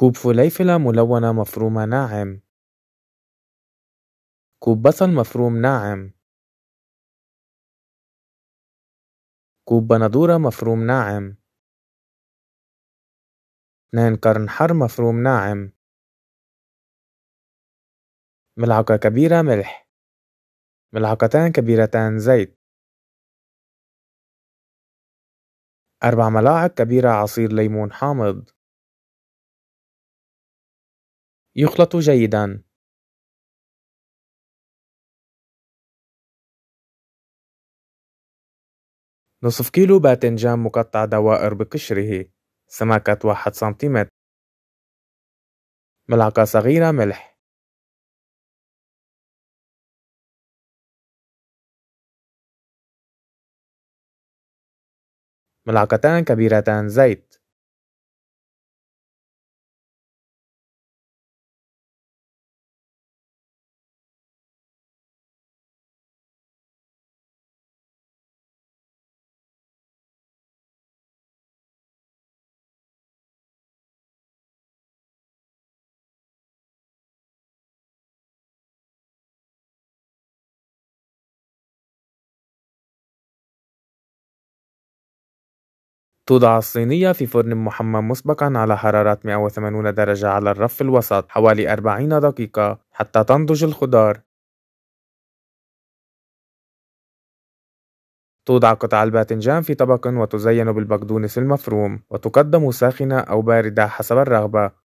كوب فليفلة ملونة مفرومة ناعم كوب بصل مفروم ناعم كوب بندورة مفروم ناعم 2 قرن حر مفروم ناعم ملعقة كبيرة ملح ملعقتان كبيرتان زيت أربع ملاعق كبيرة عصير ليمون حامض يخلط جيدا. نصف كيلو باذنجان مقطع دوائر بقشره سمكة واحد سنتيمتر ملعقة صغيرة ملح ملعقتان كبيرتان زيت توضع الصينية في فرن محمى مسبقا على حرارة 180 درجة على الرف الوسط حوالي 40 دقيقة حتى تنضج الخضار. توضع قطع الباذنجان في طبق وتزين بالبقدونس المفروم وتقدم ساخنة أو باردة حسب الرغبة